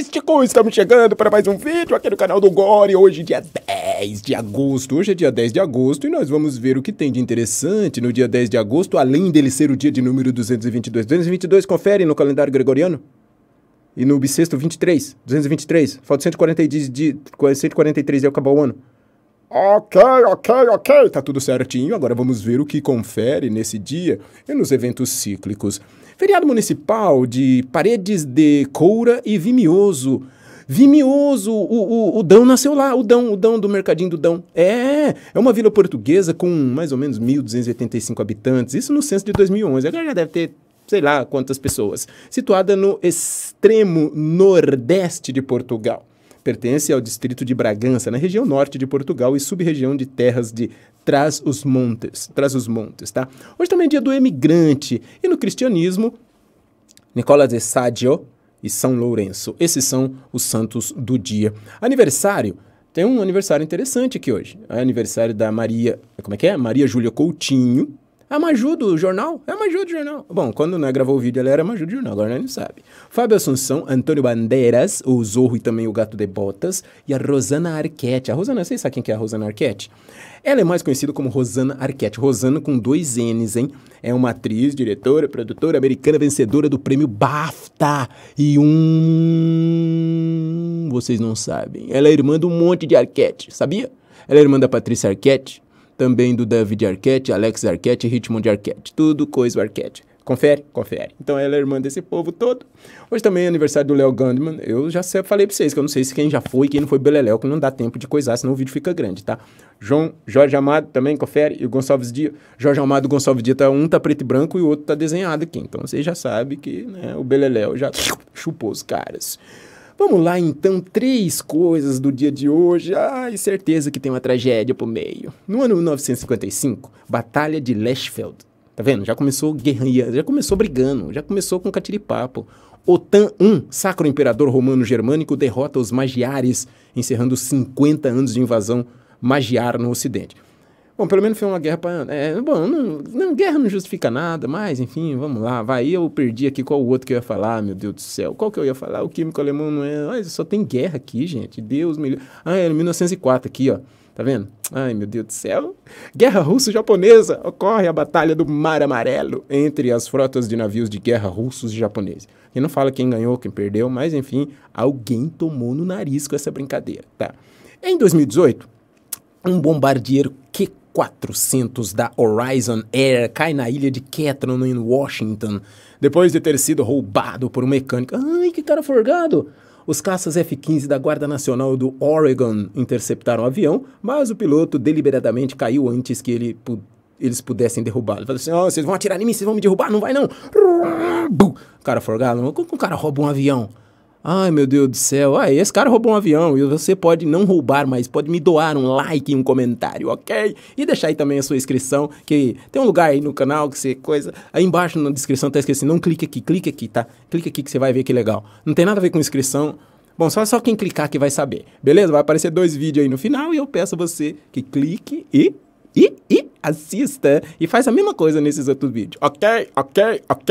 Místico! Estamos chegando para mais um vídeo aqui no canal do Gore, hoje dia 10 de agosto. Hoje é dia 10 de agosto e nós vamos ver o que tem de interessante no dia 10 de agosto, além dele ser o dia de número 222. 222, confere no calendário gregoriano. E no bissexto, 23. 223. Falta 140 de, de, 143 e acabar o ano. Ok, ok, ok. Tá tudo certinho. Agora vamos ver o que confere nesse dia e nos eventos cíclicos. Feriado municipal de Paredes de Coura e Vimioso. Vimioso, o, o, o Dão nasceu lá, o Dão, o Dão do Mercadinho do Dão. É, é uma vila portuguesa com mais ou menos 1.285 habitantes, isso no censo de 2011. Agora já deve ter sei lá quantas pessoas, situada no extremo nordeste de Portugal. Pertence ao distrito de Bragança, na região norte de Portugal e sub-região de terras de traz os montes, traz os montes, tá? Hoje também é dia do emigrante e no cristianismo, Nicola de Sadio e São Lourenço. Esses são os santos do dia. Aniversário, tem um aniversário interessante aqui hoje. É aniversário da Maria, como é que é? Maria Júlia Coutinho, é a Maju do jornal? É a Maju do jornal. Bom, quando né, gravou o vídeo, ela era a Maju do jornal, agora não sabe. Fábio Assunção, Antônio Bandeiras, o Zorro e também o Gato de Botas, e a Rosana Arquette. A Rosana, vocês sabem quem é a Rosana Arquette? Ela é mais conhecida como Rosana Arquette. Rosana com dois N's, hein? É uma atriz, diretora, produtora americana, vencedora do prêmio BAFTA. E um. Vocês não sabem. Ela é irmã de um monte de Arquette, sabia? Ela é irmã da Patrícia Arquette, também do David Arquette, Alex Arquette, Richmond Arquette, tudo coisa Arquette. Confere? Confere. Então ela é irmã desse povo todo. Hoje também é aniversário do Léo Gandman. Eu já falei pra vocês que eu não sei se quem já foi e quem não foi Beleléu, que não dá tempo de coisar, senão o vídeo fica grande, tá? João, Jorge Amado também, confere. E o Gonçalves Dia. Jorge Amado e Gonçalves Dia, tá, um tá preto e branco e o outro tá desenhado aqui. Então você já sabe que né, o Beleléu já chupou os caras. Vamos lá então, três coisas do dia de hoje. Ai, certeza que tem uma tragédia por meio. No ano 1955, Batalha de Lechfeld. Tá vendo? Já começou guerreando, já começou brigando, já começou com catiripapo. Otan I, sacro imperador romano-germânico, derrota os magiares, encerrando 50 anos de invasão magiar no Ocidente. Bom, pelo menos foi uma guerra para. É, bom, não, não, guerra não justifica nada, mas enfim, vamos lá. Vai, eu perdi aqui qual o outro que eu ia falar, meu Deus do céu. Qual que eu ia falar? O químico alemão não é. Olha, só tem guerra aqui, gente. Deus me. Ah, é 1904 aqui, ó. Tá vendo? Ai, meu Deus do céu. Guerra russo-japonesa. Ocorre a Batalha do Mar Amarelo entre as frotas de navios de guerra russos e japoneses. E não fala quem ganhou, quem perdeu, mas enfim, alguém tomou no nariz com essa brincadeira, tá? Em 2018, um bombardeiro que 400 da Horizon Air cai na ilha de Ketron, em Washington, depois de ter sido roubado por um mecânico. Ai, que cara forgado! Os caças F-15 da Guarda Nacional do Oregon interceptaram o avião, mas o piloto deliberadamente caiu antes que ele pu eles pudessem derrubá-lo. falou assim: oh, vocês vão atirar em mim, vocês vão me derrubar, não vai não. Cara forgado, como um cara rouba um avião? Ai, meu Deus do céu. Ah, esse cara roubou um avião e você pode não roubar, mas pode me doar um like e um comentário, ok? E deixar aí também a sua inscrição, que tem um lugar aí no canal que você coisa. Aí embaixo na descrição tá esquecendo. Não clique aqui, clique aqui, tá? Clique aqui que você vai ver que legal. Não tem nada a ver com inscrição. Bom, só, só quem clicar que vai saber, beleza? Vai aparecer dois vídeos aí no final e eu peço a você que clique e, e, e assista e faz a mesma coisa nesses outros vídeos, ok? Ok? Ok?